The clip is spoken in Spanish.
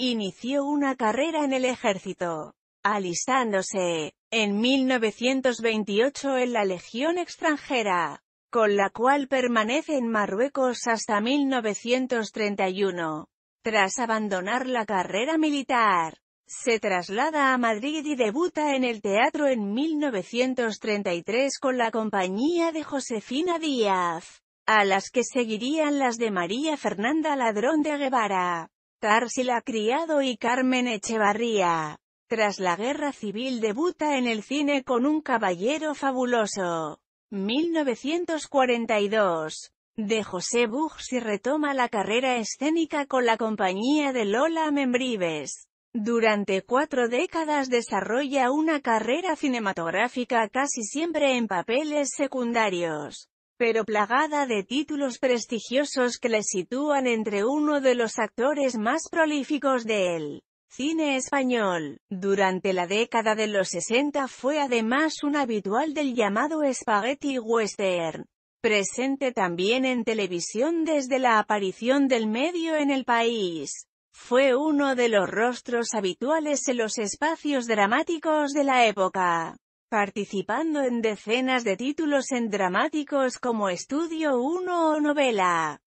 Inició una carrera en el ejército, alistándose, en 1928 en la Legión extranjera, con la cual permanece en Marruecos hasta 1931. Tras abandonar la carrera militar, se traslada a Madrid y debuta en el teatro en 1933 con la compañía de Josefina Díaz, a las que seguirían las de María Fernanda Ladrón de Guevara. Tarsila Criado y Carmen Echevarría. Tras la guerra civil debuta en el cine con Un caballero fabuloso. 1942. De José Bugs y retoma la carrera escénica con la compañía de Lola Membrives. Durante cuatro décadas desarrolla una carrera cinematográfica casi siempre en papeles secundarios pero plagada de títulos prestigiosos que le sitúan entre uno de los actores más prolíficos del Cine español. Durante la década de los 60 fue además un habitual del llamado spaghetti western, presente también en televisión desde la aparición del medio en el país. Fue uno de los rostros habituales en los espacios dramáticos de la época participando en decenas de títulos en dramáticos como Estudio 1 o novela.